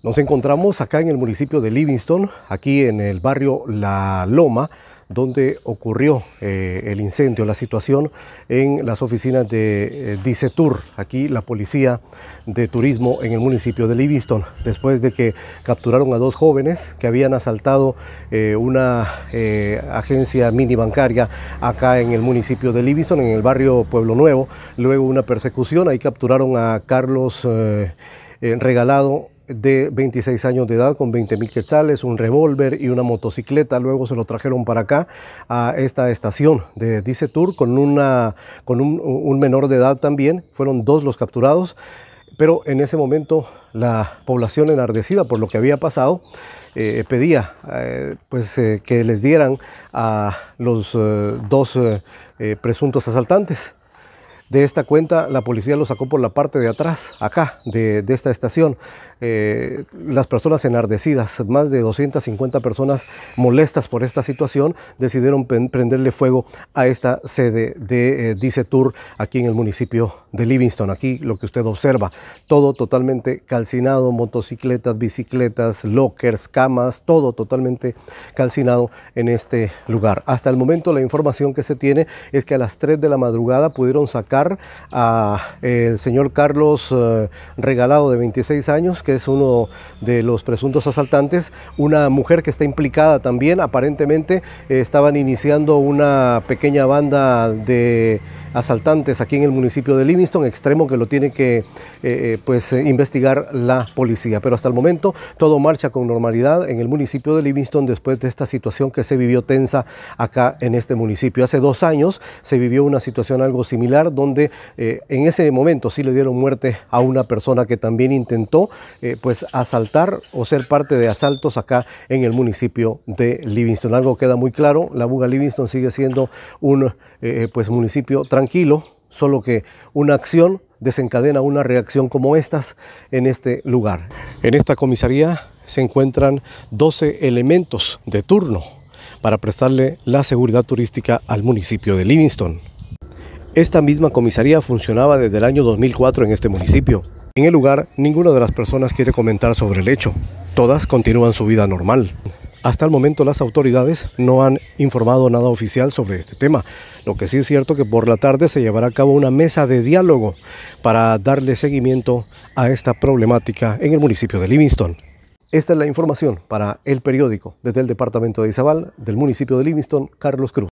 Nos encontramos acá en el municipio de Livingston, aquí en el barrio La Loma, donde ocurrió eh, el incendio, la situación en las oficinas de Disetur, eh, Dicetur, aquí la policía de turismo en el municipio de Livingston, después de que capturaron a dos jóvenes que habían asaltado eh, una agencia minibancaria acá en el municipio de Livingston, en el barrio Pueblo Nuevo, luego una persecución, ahí capturaron a Carlos Regalado de 26 años de edad con 20 mil quetzales, un revólver y una motocicleta. Luego se lo trajeron para acá a esta estación de Dice Tour con, una, con un, menor de edad también. Fueron dos los capturados. Pero en ese momento la población enardecida por lo que había pasado eh, pedía eh, pues, eh, que les dieran a los dos presuntos asaltantes. De esta cuenta la policía lo sacó por la parte de atrás, acá, de, esta estación. Eh, las personas enardecidas, más de 250 personas molestas por esta situación, decidieron prenderle fuego a esta sede de eh, Dice Tour aquí en el municipio de Livingston. Aquí lo que usted observa, todo totalmente calcinado, motocicletas, bicicletas, lockers, camas, todo totalmente calcinado en este lugar. Hasta el momento la información que se tiene es que a las 3 de la madrugada pudieron sacar a eh, el señor Carlos eh, Regalado de 26 años, que es uno de los presuntos asaltantes, una mujer que está implicada también, aparentemente eh, estaban iniciando una pequeña banda de asaltantes aquí en el municipio de Livingston, extremo que lo tiene que eh, eh, pues, eh, investigar la policía. Pero hasta el momento todo marcha con normalidad en el municipio de Livingston después de esta situación que se vivió tensa acá en este municipio. Hace dos años se vivió una situación algo similar donde en ese momento sí le dieron muerte a una persona que también intentó pues asaltar o ser parte de asaltos acá en el municipio de Livingston. Algo queda muy claro, la Buga Livingston sigue siendo un pues municipio tranquilo solo que una acción desencadena una reacción como estas en este lugar. En esta comisaría se encuentran 12 elementos de turno para prestarle la seguridad turística al municipio de Livingston. Esta misma comisaría funcionaba desde el año 2004 en este municipio. En el lugar, ninguna de las personas quiere comentar sobre el hecho. Todas continúan su vida normal. Hasta el momento las autoridades no han informado nada oficial sobre este tema. Lo que sí es cierto que por la tarde se llevará a cabo una mesa de diálogo para darle seguimiento a esta problemática en el municipio de Livingston. Esta es la información para el periódico desde el departamento de Izabal del municipio de Livingston, Carlos Cruz.